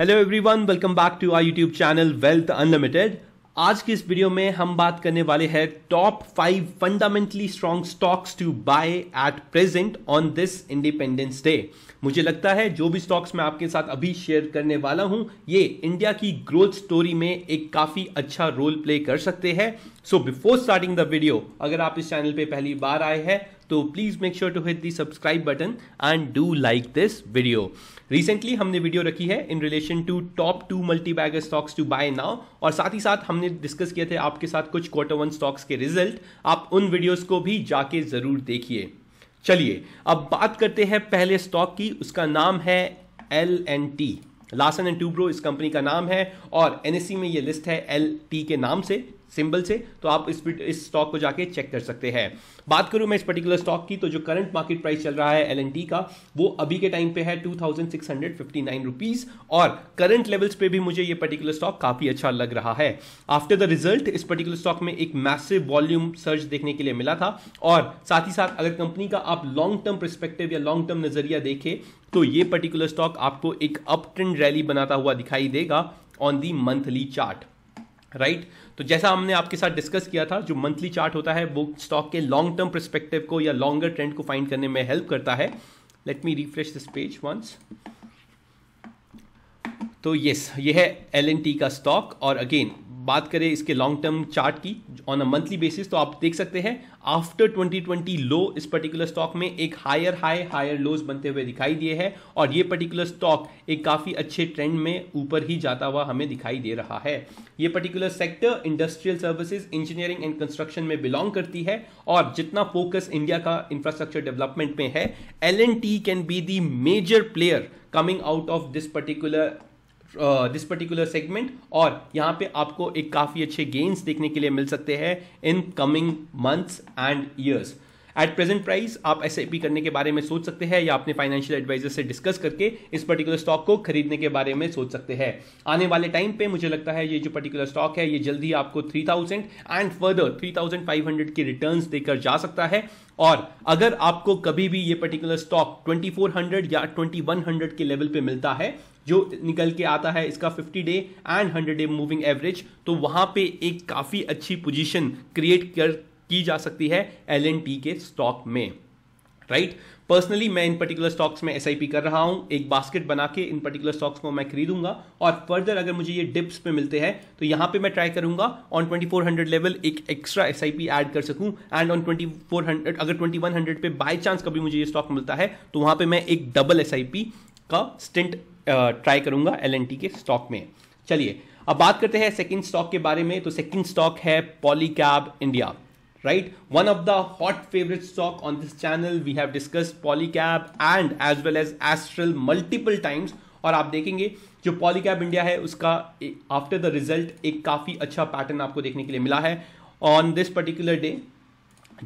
Hello everyone welcome back to our YouTube channel Wealth Unlimited आज की इस video में हम बात करने वाले हैं top five fundamentally strong stocks to buy at present on this Independence Day मुझे लगता है जो भी स्टॉक्स मैं आपके साथ अभी शेयर करने वाला हूं ये इंडिया की ग्रोथ स्टोरी में एक काफ़ी अच्छा रोल प्ले कर सकते हैं so before starting the video अगर आप इस चैनल पे पहली बार आए हैं तो please make sure to hit the subscribe button and do like this video recently हमने वीडियो रखी है in relation to top two multi bag stocks to buy now और साथ ही साथ हमने डिस्कस किए थे आपके साथ कुछ क्वार्टर वन स्टॉक्स के रिजल्ट आप उन वीडियोज़ को भी जाके ज़रूर देखिए चलिए अब बात करते हैं पहले स्टॉक की उसका नाम है L and T Larsen and Toubro इस कंपनी का नाम है और एनएससी e में ये लिस्ट है एल टी के नाम से सिंबल से तो आप इस इस स्टॉक को जाके चेक कर सकते हैं बात करूं मैं इस पर्टिकुलर स्टॉक की तो जो करंट मार्केट प्राइस चल रहा है एल का वो अभी के टाइम पे है two thousand six hundred fifty nine rupees और करंट लेवल्स पे भी मुझे ये पर्टिकुलर स्टॉक काफी अच्छा लग रहा है आफ्टर द रिजल्ट इस पर्टिकुलर स्टॉक में एक मैसिव वॉल्यूम सर्च देखने के लिए मिला था और साथ ही साथ अगर कंपनी का आप लॉन्ग टर्म परस्पेक्टिव या लॉन्ग टर्म नजरिया देखें तो ये पर्टिकुलर स्टॉक आपको एक अप ट्रेंड रैली बनाता हुआ दिखाई देगा on the monthly chart right right? तो जैसा हमने आपके साथ डिस्कस किया था जो मंथली चार्ट होता है वो स्टॉक के लॉन्ग टर्म परस्पेक्टिव को या लॉन्गर ट्रेंड को फाइंड करने में हेल्प करता है let me refresh this page once तो यस ये है एल का स्टॉक और अगेन बात करें इसके लॉन्ग टर्म चार्ट की ऑन अ मंथली बेसिस तो आप देख सकते हैं आफ्टर 2020 लो इस पर्टिकुलर स्टॉक में एक हायर हाई हायर लोज बनते हुए दिखाई दिए हैं और ये पर्टिकुलर स्टॉक एक काफ़ी अच्छे ट्रेंड में ऊपर ही जाता हुआ हमें दिखाई दे रहा है ये particular sector industrial services engineering and construction में बिलोंग करती है और जितना फोकस इंडिया का इंफ्रास्ट्रक्चर डेवलपमेंट में है L can be the major player coming out of this particular this particular segment और यहाँ पे आपको एक काफ़ी अच्छे गेन्स देखने के लिए मिल सकते हैं in coming months and years at present price आप एस करने के बारे में सोच सकते हैं या अपने फाइनेंशियल एडवाइजर से डिस्कस करके इस पर्टिकुलर स्टॉक को खरीदने के बारे में सोच सकते हैं आने वाले टाइम पे मुझे लगता है ये जो पर्टिकुलर स्टॉक है ये जल्दी आपको 3000 एंड फर्दर 3500 की रिटर्न्स देकर जा सकता है और अगर आपको कभी भी ये पर्टिकुलर स्टॉक 2400 या 2100 के लेवल पे मिलता है जो निकल के आता है इसका 50 day and 100 day moving average तो वहां पे एक काफ़ी अच्छी पोजीशन क्रिएट कर की जा सकती है एल के स्टॉक में राइट पर्सनली मैं इन पर्टिकुलर स्टॉक्स में एस कर रहा हूं एक बास्केट बना के इन पर्टिकुलर स्टॉक्स को मैं खरीदूंगा और फर्दर अगर मुझे ये डिप्स पे मिलते हैं तो यहां पे मैं ट्राई करूंगा ऑन 2400 लेवल एक एक्स्ट्रा एस ऐड कर सकूं एंड ऑन 2400 अगर 2100 पे बाय चांस कभी मुझे ये स्टॉक मिलता है तो वहां पर मैं एक डबल एस का स्टेंट ट्राई करूंगा एल के स्टॉक में चलिए अब बात करते हैं सेकेंड स्टॉक के बारे में तो सेकेंड स्टॉक है Polycab India right one of the hot favorite stock on this channel we have discussed polycab and as well as astral multiple times और आप देखेंगे जो पॉलीकैब इंडिया है उसका आफ्टर द रिजल्ट एक काफ़ी अच्छा पैटर्न आपको देखने के लिए मिला है ऑन दिस पर्टिकुलर डे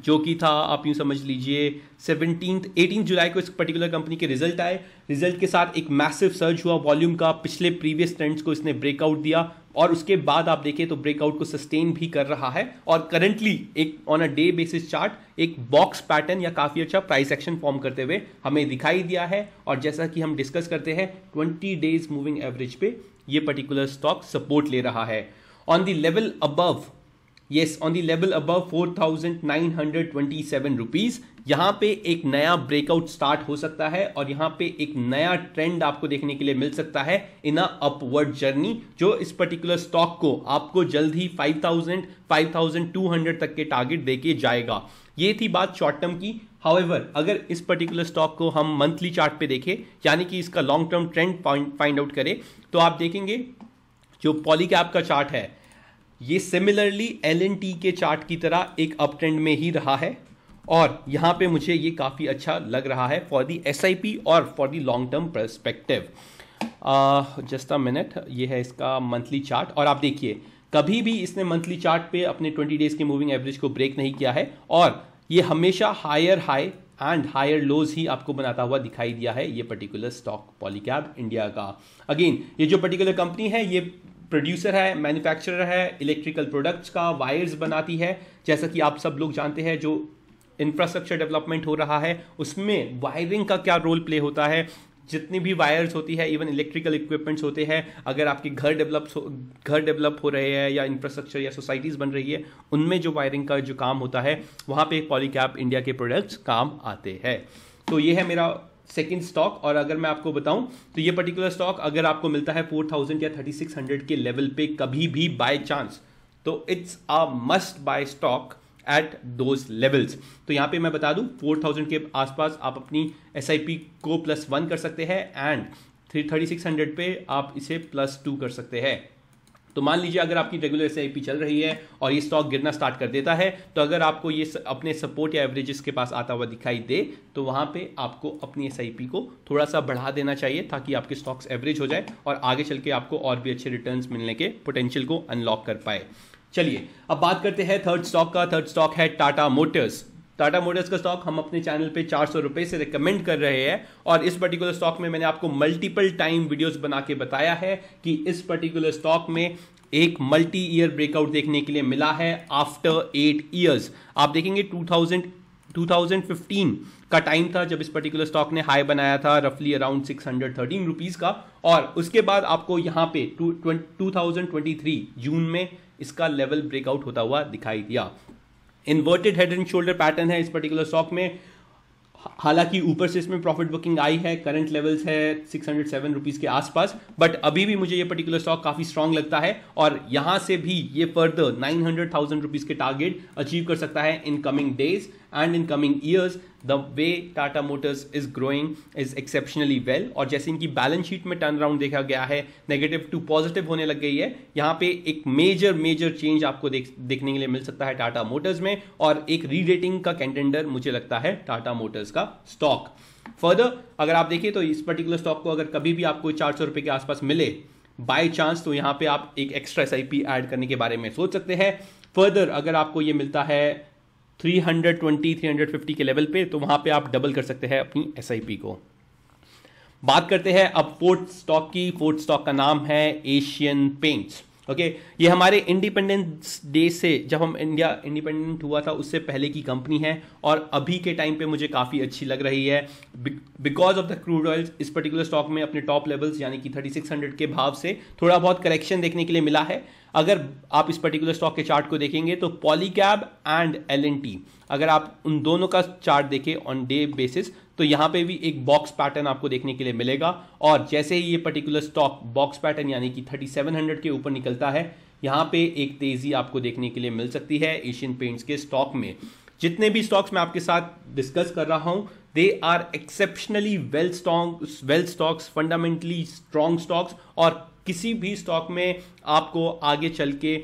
जो कि था आप यूँ समझ लीजिए सेवनटीन एटीन जुलाई को इस पर्टिकुलर कंपनी के रिजल्ट आए रिजल्ट के साथ एक मैसिव सर्ज हुआ वॉल्यूम का पिछले प्रीवियस ट्रेंड्स को इसने ब्रेकआउट दिया और उसके बाद आप देखें तो ब्रेकआउट को सस्टेन भी कर रहा है और करंटली एक on a day basis chart एक बॉक्स पैटर्न या काफ़ी अच्छा प्राइस एक्शन फॉर्म करते हुए हमें दिखाई दिया है और जैसा कि हम डिस्कस करते हैं ट्वेंटी डेज मूविंग एवरेज पे ये पर्टिकुलर स्टॉक सपोर्ट ले रहा है on the level above yes on level four thousand nine hundred twenty seven rupees यहाँ पे एक नया ब्रेकआउट स्टार्ट हो सकता है और यहाँ पे एक नया ट्रेंड आपको देखने के लिए मिल सकता है इन अ अपवर्ड जर्नी जो इस पर्टिकुलर स्टॉक को आपको जल्द ही 5000 5200 तक के टारगेट देके जाएगा ये थी बात शॉर्ट टर्म की हाउएवर अगर इस पर्टिकुलर स्टॉक को हम मंथली चार्ट पे देखें यानी कि इसका long term trend find out करें तो आप देखेंगे जो पॉलीकैप का चार्ट है ये सिमिलरली एल एन टी के चार्ट की तरह एक अप ट्रेंड में ही रहा है और यहाँ पे मुझे ये काफ़ी अच्छा लग रहा है for the S I P और for the long term perspective just a minute ये है इसका मंथली चार्ट और आप देखिए कभी भी इसने मंथली चार्ट पे अपने 20 डेज के मूविंग एवरेज को ब्रेक नहीं किया है और ये हमेशा higher high and higher lows ही आपको बनाता हुआ दिखाई दिया है ये पर्टिकुलर स्टॉक पॉलीकैब इंडिया का अगेन ये जो पर्टिकुलर कंपनी है ये प्रोड्यूसर है मैन्युफैक्चरर है इलेक्ट्रिकल प्रोडक्ट्स का वायर्स बनाती है जैसा कि आप सब लोग जानते हैं जो इंफ्रास्ट्रक्चर डेवलपमेंट हो रहा है उसमें वायरिंग का क्या रोल प्ले होता है जितनी भी वायर्स होती है इवन इलेक्ट्रिकल इक्विपमेंट्स होते हैं अगर आपके घर डेवलप घर डेवलप हो रहे हैं या इंफ्रास्ट्रक्चर या सोसाइटीज़ बन रही है उनमें जो वायरिंग का जो काम होता है वहाँ पे पॉलीकैप इंडिया के प्रोडक्ट्स काम आते हैं तो ये है मेरा सेकेंड स्टॉक और अगर मैं आपको बताऊं तो ये पर्टिकुलर स्टॉक अगर आपको मिलता है 4000 या 3600 के लेवल पे कभी भी बाय चांस तो it's a must buy stock at those levels तो यहाँ पे मैं बता दूं 4000 के आसपास आप अपनी एस को प्लस वन कर सकते हैं and three thirty six hundred पे आप इसे प्लस टू कर सकते हैं तो मान लीजिए अगर आपकी रेगुलर एस चल रही है और ये स्टॉक गिरना स्टार्ट कर देता है तो अगर आपको ये अपने सपोर्ट या एवरेजेस के पास आता हुआ दिखाई दे तो वहाँ पे आपको अपनी एस को थोड़ा सा बढ़ा देना चाहिए ताकि आपके स्टॉक्स एवरेज हो जाए और आगे चल के आपको और भी अच्छे रिटर्न मिलने के पोटेंशियल को अनलॉक कर पाए चलिए अब बात करते हैं थर्ड स्टॉक का थर्ड स्टॉक है टाटा मोटर्स टाटा मोटर्स का स्टॉक हम अपने चैनल पे चार सौ रुपये से रिकमेंड कर रहे हैं और इस पर्टिकुलर स्टॉक में मैंने आपको मल्टीपल टाइम वीडियोस बना के बताया है कि इस पर्टिकुलर स्टॉक में एक मल्टी ईयर ब्रेकआउट देखने के लिए मिला है आफ्टर एट ईयर्स आप देखेंगे 2000 2015 का टाइम था जब इस पर्टिकुलर स्टॉक ने हाई बनाया था रफली around six hundred thirteen rupees का और उसके बाद आपको यहाँ पे two thousand twenty three June में इसका लेवल ब्रेकआउट होता हुआ दिखाई दिया inverted head and shoulder pattern है इस पर्टिकुलर स्टॉक में हालांकि ऊपर से इसमें प्रॉफिट बुकिंग आई है करंट लेवल्स है सिक्स हंड्रेड सेवन रुपीज़ के आसपास बट अभी भी मुझे ये पर्टिकुलर स्टॉक काफ़ी स्ट्रांग लगता है और यहां से भी ये further nine hundred thousand rupees के टारगेट अचीव कर सकता है in coming days and in coming years the way Tata Motors is growing is exceptionally well और जैसे इनकी बैलेंस शीट में टर्न अराउंड देखा गया है नेगेटिव टू पॉजिटिव होने लग गई है यहाँ पे एक मेजर मेजर चेंज आपको देख देखने के लिए मिल सकता है टाटा मोटर्स में और एक रीरेटिंग का कैंटेंडर मुझे लगता है टाटा मोटर्स का स्टॉक फर्दर अगर आप देखिए तो इस पर्टिकुलर स्टॉक को अगर कभी भी आपको चार सौ रुपये के आसपास मिले बाई चांस तो यहाँ पे आप एक एक्स्ट्रा एस ऐड करने के बारे में सोच सकते हैं फर्दर अगर आपको ये मिलता है 320 350 के लेवल पे तो वहां पे आप डबल कर सकते हैं अपनी एस को बात करते हैं अब फोर्थ स्टॉक की फोर्थ स्टॉक का नाम है एशियन पेंट्स ओके okay, ये हमारे इंडिपेंडेंस डे से जब हम इंडिया इंडिपेंडेंट हुआ था उससे पहले की कंपनी है और अभी के टाइम पे मुझे काफ़ी अच्छी लग रही है because of the crude oils इस पर्टिकुलर स्टॉक में अपने टॉप लेवल्स यानी कि 3600 के भाव से थोड़ा बहुत करेक्शन देखने के लिए मिला है अगर आप इस पर्टिकुलर स्टॉक के चार्ट को देखेंगे तो पॉलीकैब एंड एल अगर आप उन दोनों का चार्ट देखें ऑन डे बेसिस तो यहां पे भी एक बॉक्स पैटर्न आपको देखने के लिए मिलेगा और जैसे ही ये पर्टिकुलर स्टॉक बॉक्स पैटर्न यानी कि 3700 के ऊपर निकलता है यहां पे एक तेजी आपको देखने के लिए मिल सकती है एशियन पेंट्स के स्टॉक में जितने भी स्टॉक्स मैं आपके साथ डिस्कस कर रहा हूं they are exceptionally well stock well stocks fundamentally strong stocks और किसी भी स्टॉक में आपको आगे चल के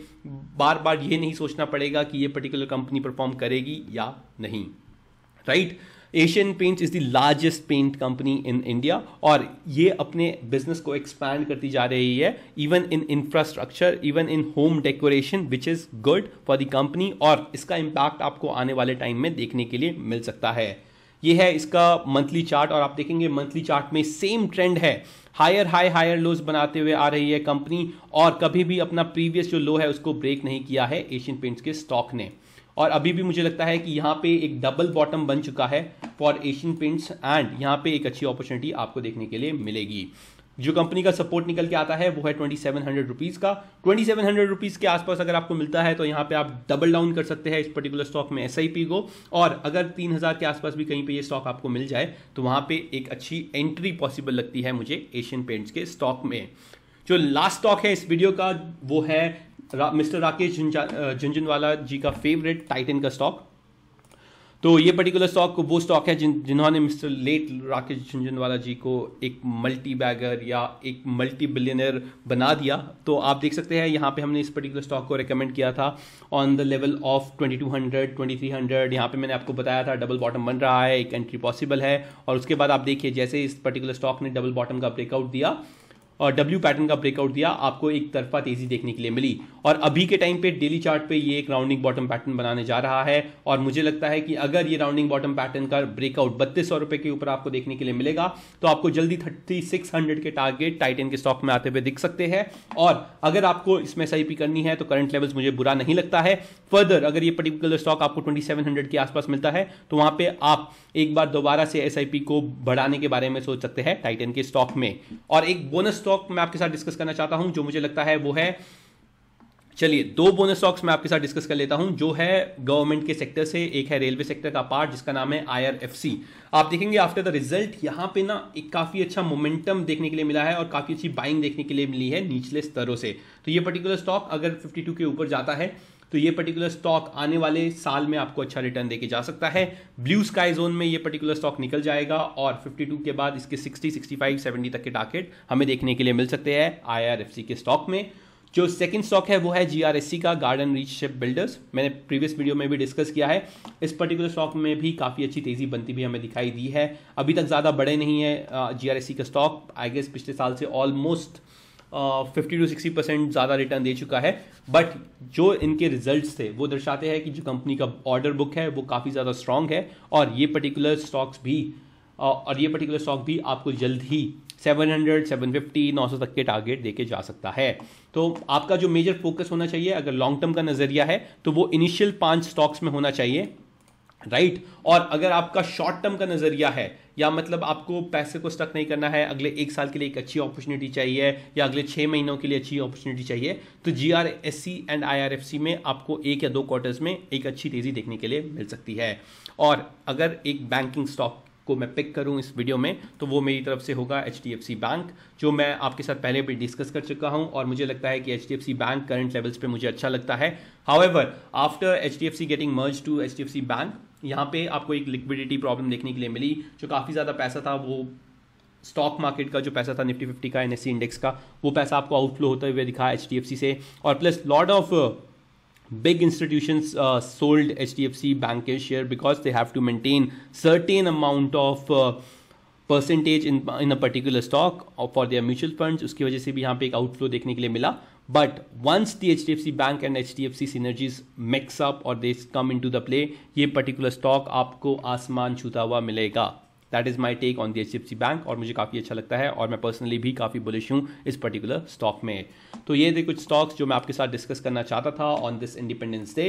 बार बार ये नहीं सोचना पड़ेगा कि ये पर्टिकुलर कंपनी परफॉर्म करेगी या नहीं right right? Asian Paints is the largest paint company in India और ये अपने बिजनेस को एक्सपैंड करती जा रही है even in infrastructure even in home decoration which is good for the company और इसका इम्पैक्ट आपको आने वाले टाइम में देखने के लिए मिल सकता है ये है इसका मंथली चार्ट और आप देखेंगे मंथली चार्ट में सेम ट्रेंड है हायर हाई हायर लोज बनाते हुए आ रही है कंपनी और कभी भी अपना प्रीवियस जो लो है उसको ब्रेक नहीं किया है एशियन पेंट्स के स्टॉक ने और अभी भी मुझे लगता है कि यहाँ पे एक डबल बॉटम बन चुका है फॉर एशियन पेंट्स एंड यहाँ पे एक अच्छी अपॉर्चुनिटी आपको देखने के लिए मिलेगी जो कंपनी का सपोर्ट निकल के आता है वो है ट्वेंटी सेवन हंड्रेड रुपीज़ का ट्वेंटी सेवन हंड्रेड रुपीज़ के आसपास अगर आपको मिलता है तो यहाँ पे आप डबल डाउन कर सकते हैं इस पर्टिकुलर स्टॉक में एस को और अगर तीन हज़ार के आसपास भी कहीं पे ये स्टॉक आपको मिल जाए तो वहां पे एक अच्छी एंट्री पॉसिबल लगती है मुझे एशियन पेंट्स के स्टॉक में जो लास्ट स्टॉक है इस वीडियो का वो है रा, मिस्टर राकेश झुंझुनवाला जी का फेवरेट टाइटन का स्टॉक तो ये पर्टिकुलर स्टॉक वो स्टॉक है जिन जिन्होंने मिस्टर लेट राकेश झुंझुनवाला जी को एक मल्टी बैगर या एक मल्टी बिलियनर बना दिया तो आप देख सकते हैं यहाँ पे हमने इस पर्टिकुलर स्टॉक को रेकमेंड किया था ऑन द लेवल ऑफ 2200 2300 यहाँ पर मैंने आपको बताया था डबल बॉटम बन रहा है एक एंट्री पॉसिबल है और उसके बाद आप देखिए जैसे इस पर्टिकुलर स्टॉक ने डबल बॉटम का ब्रेकआउट दिया डब्ल्यू पैटर्न का ब्रेकआउट दिया आपको एक तरफा तेजी देखने के लिए मिली और अभी के टाइम पे डेली चार्ट पे ये एक राउंडिंग बॉटम पैटर्न बनाने जा रहा है और मुझे लगता है कि अगर ये राउंडिंग बॉटम पैटर्न का ब्रेकआउट बत्तीस सौ रुपए के ऊपर आपको देखने के लिए मिलेगा तो आपको जल्दी थर्टी सिक्स हंड्रेड के टारगेट टाइटन के स्टॉक में आते हुए दिख सकते हैं और अगर आपको इसमें एस करनी है तो करंट लेवल्स मुझे बुरा नहीं लगता है फर्दर अगर ये पर्टिकुलर स्टॉक आपको ट्वेंटी सेवन हंड्रेड के आसपास मिलता है तो वहां पर आप एक बार दोबारा से एस को बढ़ाने के बारे में सोच सकते हैं टाइटन के स्टॉक में और एक बोनस स्टॉक स्टॉक मैं आपके साथ डिस्कस करना चाहता हूं जो मुझे लगता है वो है चलिए दो बोनस स्टॉक्स मैं आपके साथ डिस्कस कर लेता हूं जो है गवर्नमेंट के सेक्टर से एक है रेलवे सेक्टर का पार्ट जिसका नाम है आईआरएफसी आप देखेंगे आफ्टर द रिजल्ट यहां पे ना एक काफ़ी अच्छा मोमेंटम देखने के लिए मिला है और काफ़ी अच्छी बाइंग देखने के लिए मिली है निचले स्तरों से तो ये पर्टिकुलर स्टॉक अगर फिफ्टी के ऊपर जाता है तो ये पर्टिकुलर स्टॉक आने वाले साल में आपको अच्छा रिटर्न देके जा सकता है ब्लू स्काई जोन में ये पर्टिकुलर स्टॉक निकल जाएगा और 52 के बाद इसके 60, 65, 70 तक के टारगेट हमें देखने के लिए मिल सकते हैं आई के स्टॉक में जो सेकंड स्टॉक है वो है जीआरएससी का गार्डन रीच शिप बिल्डर्स मैंने प्रीवियस वीडियो में भी डिस्कस किया है इस पर्टिकुलर स्टॉक में भी काफ़ी अच्छी तेज़ी बनती भी हमें दिखाई दी है अभी तक ज़्यादा बड़े नहीं है जीआरएससी का स्टॉक आई गेस पिछले साल से almost fifty to sixty percent ज़्यादा रिटर्न दे चुका है बट जो इनके रिजल्ट्स थे वो दर्शाते हैं कि जो कंपनी का ऑर्डर बुक है वो काफ़ी ज़्यादा स्ट्रांग है और ये पर्टिकुलर स्टॉक्स भी और ये पर्टिकुलर स्टॉक भी आपको जल्द ही 700, 750, 900 तक के टारगेट देके जा सकता है तो आपका जो मेजर फोकस होना चाहिए अगर लॉन्ग टर्म का नज़रिया है तो वो इनिशियल पांच स्टॉक्स में होना चाहिए राइट right? और अगर आपका शॉर्ट टर्म का नज़रिया है या मतलब आपको पैसे को स्टक नहीं करना है अगले एक साल के लिए एक अच्छी अपॉर्चुनिटी चाहिए या अगले छः महीनों के लिए अच्छी अपॉर्चुनिटी चाहिए तो G R S C and I R F C में आपको एक या दो क्वार्टर्स में एक अच्छी तेज़ी देखने के लिए मिल सकती है और अगर एक बैंकिंग स्टॉक को मैं पिक करूं इस वीडियो में तो वो मेरी तरफ से होगा एच बैंक जो मैं आपके साथ पहले भी डिस्कस कर चुका हूं और मुझे लगता है कि एच बैंक करंट लेवल्स पर मुझे अच्छा लगता है however after H getting merge to H bank यहाँ पे आपको एक लिक्विडिटी प्रॉब्लम देखने के लिए मिली जो काफ़ी ज़्यादा पैसा था वो स्टॉक मार्केट का जो पैसा था निफ्टी फिफ्टी का एन इंडेक्स e का वो पैसा आपको आउटफ्लो होते हुए दिखा एच से और plus lot of big institutions uh, sold HDFC Bank's share because they have to maintain certain amount of uh, percentage in in a particular stock for their mutual funds उसकी वजह से भी यहाँ पे एक आउटफ्लो देखने के लिए मिला but once the H D F C bank and H D F C synergies mix और they come into the play ये पर्टिकुलर स्टॉक आपको आसमान छूता हुआ मिलेगा that is my take on the H bank और मुझे काफ़ी अच्छा लगता है और मैं पर्सनली भी काफ़ी बुलिश हूँ इस पर्टिकुलर स्टॉक में तो ये थे कुछ स्टॉक्स जो मैं आपके साथ डिस्कस करना चाहता था ऑन दिस इंडिपेंडेंस डे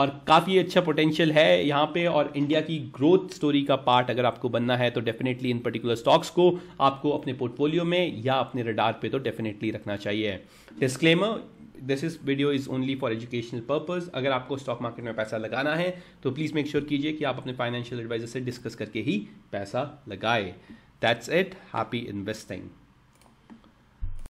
और काफ़ी अच्छा पोटेंशियल है यहाँ पे और इंडिया की ग्रोथ स्टोरी का पार्ट अगर आपको बनना है तो डेफिनेटली इन पर्टिकुलर स्टॉक्स को आपको अपने पोर्टफोलियो में या अपने रडार पे तो डेफिनेटली रखना चाहिए डिस्क्लेमर दिस इस video is only for educational purpose अगर आपको स्टॉक मार्केट में पैसा लगाना है तो प्लीज़ मेक श्योर कीजिए कि आप अपने फाइनेंशियल एडवाइजर से डिस्कस करके ही पैसा लगाए दैट्स इट हैप्पी इन्वेस्टिंग